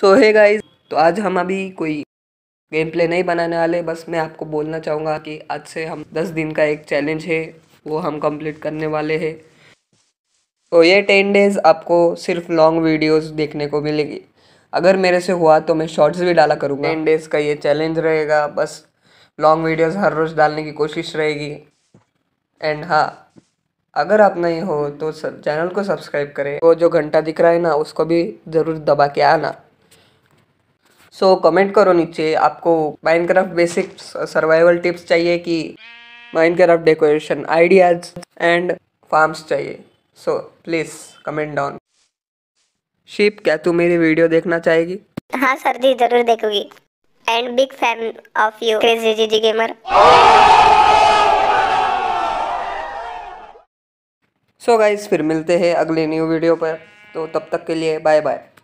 सो है गाइज तो आज हम अभी कोई गेम प्ले नहीं बनाने वाले बस मैं आपको बोलना चाहूँगा कि आज से हम दस दिन का एक चैलेंज है वो हम कंप्लीट करने वाले हैं तो ये टेन डेज़ आपको सिर्फ लॉन्ग वीडियोस देखने को मिलेगी अगर मेरे से हुआ तो मैं शॉर्ट्स भी डाला करूँगा टेन डेज़ का ये चैलेंज रहेगा बस लॉन्ग वीडियोस हर रोज़ डालने की कोशिश रहेगी एंड हाँ अगर आप नहीं हो तो चैनल को सब्सक्राइब करें वो तो जो घंटा दिख रहा है ना उसको भी ज़रूर दबा के आना सो so, कमेंट करो नीचे आपको माइनक्राफ्ट बेसिक सर्वाइवल टिप्स चाहिए कि Minecraft decoration ideas and farms चाहिए so please comment down ship क्या तू मेरी वीडियो देखना चाहेगी हाँ सर जी जरूर देखोगी and big fan of you crazy G G gamer so so guys फिर मिलते हैं अगले न्यू वीडियो पर तो तब तक के लिए बाय बाय